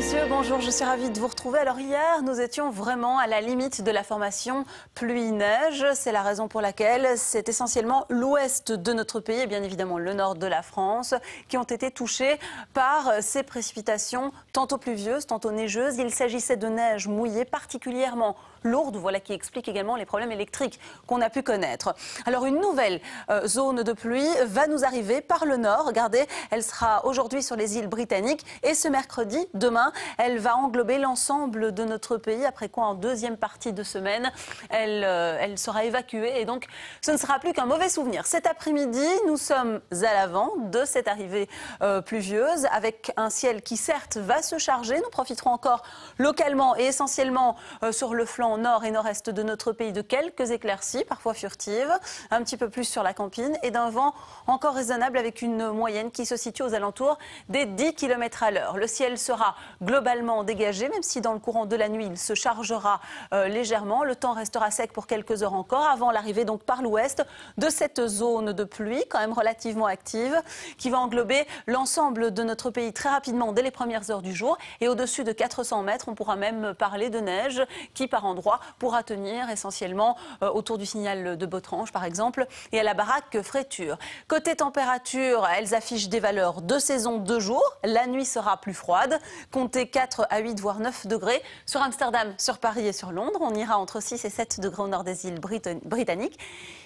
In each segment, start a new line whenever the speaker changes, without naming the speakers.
monsieur, bonjour, je suis ravie de vous retrouver. Alors hier, nous étions vraiment à la limite de la formation pluie-neige. C'est la raison pour laquelle c'est essentiellement l'ouest de notre pays et bien évidemment le nord de la France qui ont été touchés par ces précipitations tantôt pluvieuses, tantôt neigeuses. Il s'agissait de neige mouillée particulièrement lourde, voilà qui explique également les problèmes électriques qu'on a pu connaître. Alors une nouvelle euh, zone de pluie va nous arriver par le nord. Regardez, elle sera aujourd'hui sur les îles britanniques et ce mercredi, demain, Hein, elle va englober l'ensemble de notre pays, après quoi en deuxième partie de semaine, euh, elle, sera évacuée et donc ce ne sera plus qu'un mauvais souvenir. Cet après-midi, nous sommes à l'avant de cette arrivée euh, pluvieuse avec un ciel qui certes va se charger. Nous profiterons encore localement et essentiellement euh, sur le flanc nord et nord-est de notre pays de quelques éclaircies, parfois furtives, un petit peu plus sur la campine et d'un vent encore raisonnable avec une moyenne qui se situe aux alentours des 10 km à l'heure. Le ciel sera globalement dégagé, même si dans le courant de la nuit, il se chargera euh, légèrement. Le temps restera sec pour quelques heures encore, avant l'arrivée donc par l'ouest de cette zone de pluie, quand même relativement active, qui va englober l'ensemble de notre pays très rapidement dès les premières heures du jour. Et au-dessus de 400 mètres, on pourra même parler de neige qui, par endroits, pourra tenir essentiellement euh, autour du signal de Botrange, par exemple, et à la baraque Fréture. Côté température, elles affichent des valeurs de saison de jour. La nuit sera plus froide. Comptez 4 à 8, voire 9 degrés. Sur Amsterdam, sur Paris et sur Londres, on ira entre 6 et 7 degrés au nord des îles britanniques.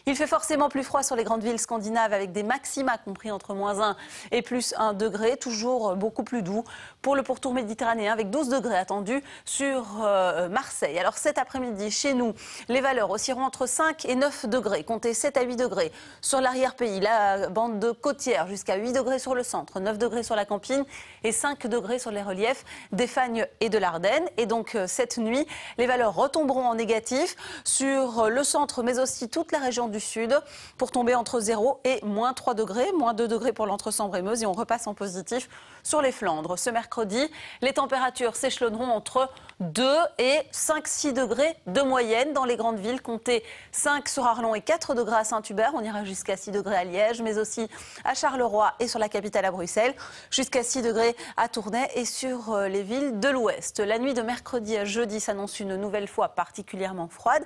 Il fait forcément plus froid sur les grandes villes scandinaves avec des maxima compris entre moins 1 et plus 1 degré, toujours beaucoup plus doux pour le pourtour méditerranéen avec 12 degrés attendus sur euh, Marseille. Alors cet après-midi, chez nous, les valeurs oscilleront entre 5 et 9 degrés, comptez 7 à 8 degrés sur l'arrière-pays, la bande de côtière jusqu'à 8 degrés sur le centre, 9 degrés sur la campagne et 5 degrés sur les reliefs des Fagnes et de l'Ardenne. Et donc euh, cette nuit, les valeurs retomberont en négatif sur euh, le centre, mais aussi toute la région du sud, pour tomber entre 0 et moins 3 degrés, moins 2 degrés pour l'entre-Sambre-et-Meuse. Et on repasse en positif sur les Flandres. Ce mercredi, les températures s'échelonneront entre 2 et 5-6 degrés de moyenne dans les grandes villes. Comptez 5 sur Arlon et 4 degrés à Saint-Hubert. On ira jusqu'à 6 degrés à Liège, mais aussi à Charleroi et sur la capitale à Bruxelles. Jusqu'à 6 degrés à Tournai et sur euh, euh, les villes de l'Ouest. La nuit de mercredi à jeudi s'annonce une nouvelle fois particulièrement froide.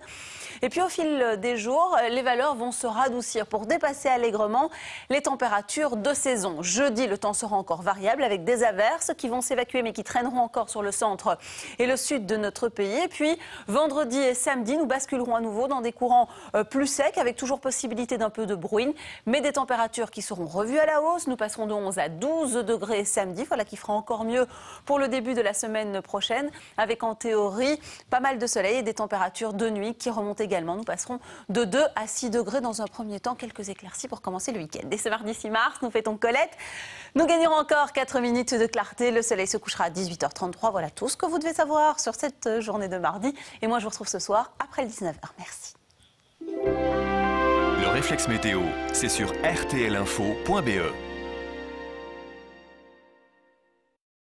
Et puis au fil des jours, les valeurs vont se radoucir pour dépasser allègrement les températures de saison. Jeudi, le temps sera encore variable avec des averses qui vont s'évacuer mais qui traîneront encore sur le centre et le sud de notre pays. Et puis vendredi et samedi, nous basculerons à nouveau dans des courants euh, plus secs avec toujours possibilité d'un peu de bruine, mais des températures qui seront revues à la hausse. Nous passerons de 11 à 12 degrés samedi. Voilà qui fera encore mieux pour le début de la semaine prochaine, avec en théorie pas mal de soleil et des températures de nuit qui remontent également. Nous passerons de 2 à 6 degrés dans un premier temps, quelques éclaircies pour commencer le week-end. Et ce mardi 6 mars, nous fêtons Colette. Nous gagnerons encore 4 minutes de clarté. Le soleil se couchera à 18h33. Voilà tout ce que vous devez savoir sur cette journée de mardi. Et moi, je vous retrouve ce soir après le 19h. Merci. Le réflexe météo, c'est sur rtlinfo.be.